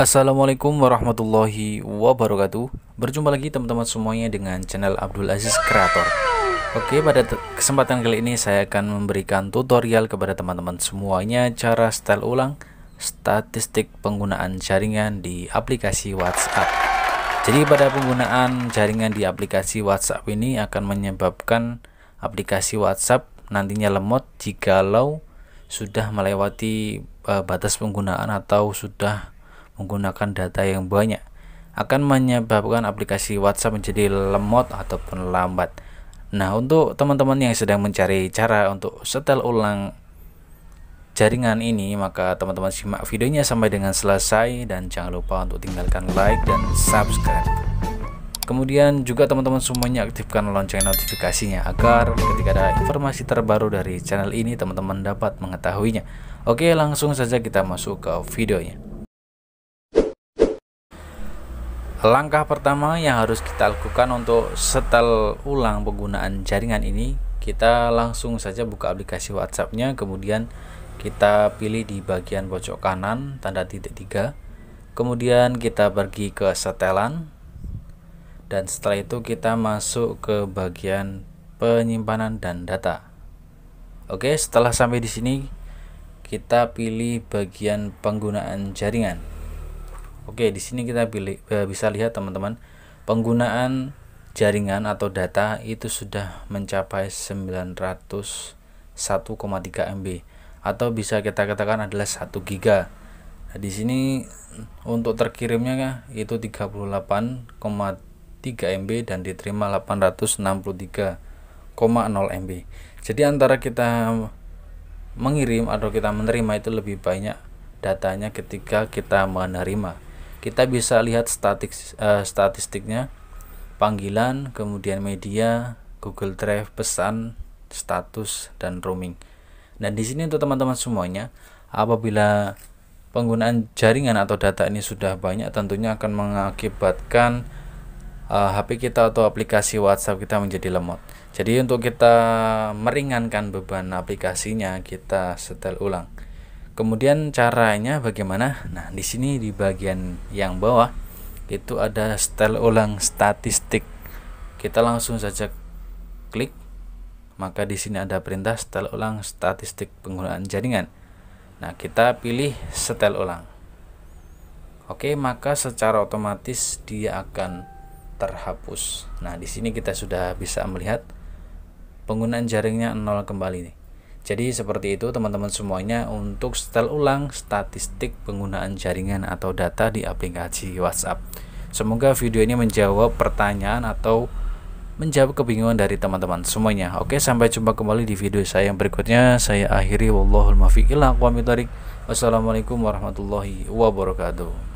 Assalamualaikum warahmatullahi wabarakatuh Berjumpa lagi teman-teman semuanya dengan channel Abdul Aziz Creator. Oke pada kesempatan kali ini saya akan memberikan tutorial kepada teman-teman semuanya Cara setel ulang statistik penggunaan jaringan di aplikasi WhatsApp Jadi pada penggunaan jaringan di aplikasi WhatsApp ini akan menyebabkan aplikasi WhatsApp nantinya lemot jikalau sudah melewati eh, batas penggunaan atau sudah menggunakan data yang banyak akan menyebabkan aplikasi WhatsApp menjadi lemot ataupun lambat. Nah, untuk teman-teman yang sedang mencari cara untuk setel ulang jaringan ini, maka teman-teman simak videonya sampai dengan selesai dan jangan lupa untuk tinggalkan like dan subscribe. Kemudian juga teman-teman semuanya aktifkan lonceng notifikasinya agar ketika ada informasi terbaru dari channel ini teman-teman dapat mengetahuinya. Oke, langsung saja kita masuk ke videonya. Langkah pertama yang harus kita lakukan untuk setel ulang penggunaan jaringan ini, kita langsung saja buka aplikasi WhatsAppnya, kemudian kita pilih di bagian pojok kanan tanda titik tiga, kemudian kita pergi ke setelan, dan setelah itu kita masuk ke bagian penyimpanan dan data. Oke, setelah sampai di sini, kita pilih bagian penggunaan jaringan. Oke, di sini kita pilih e, bisa lihat teman-teman penggunaan jaringan atau data itu sudah mencapai 901,3 MB atau bisa kita katakan adalah 1 GB. Nah, di sini untuk terkirimnya ya, itu 38,3 MB dan diterima 863,0 MB. Jadi antara kita mengirim atau kita menerima itu lebih banyak datanya ketika kita menerima kita bisa lihat statik uh, statistiknya panggilan kemudian media Google Drive pesan status dan roaming dan di sini untuk teman-teman semuanya apabila penggunaan jaringan atau data ini sudah banyak tentunya akan mengakibatkan uh, eh, HP kita atau aplikasi WhatsApp kita menjadi lemot jadi untuk kita meringankan beban aplikasinya kita setel ulang Kemudian caranya bagaimana? Nah, di sini di bagian yang bawah itu ada setel ulang statistik. Kita langsung saja klik. Maka di sini ada perintah setel ulang statistik penggunaan jaringan. Nah, kita pilih setel ulang. Oke, maka secara otomatis dia akan terhapus. Nah, di sini kita sudah bisa melihat penggunaan jaringnya nol kembali nih. Jadi seperti itu teman-teman semuanya untuk setel ulang statistik penggunaan jaringan atau data di aplikasi WhatsApp. Semoga video ini menjawab pertanyaan atau menjawab kebingungan dari teman-teman semuanya. Oke, sampai jumpa kembali di video saya yang berikutnya. Saya akhiri wallahul muwaffiq ila Wassalamualaikum warahmatullahi wabarakatuh.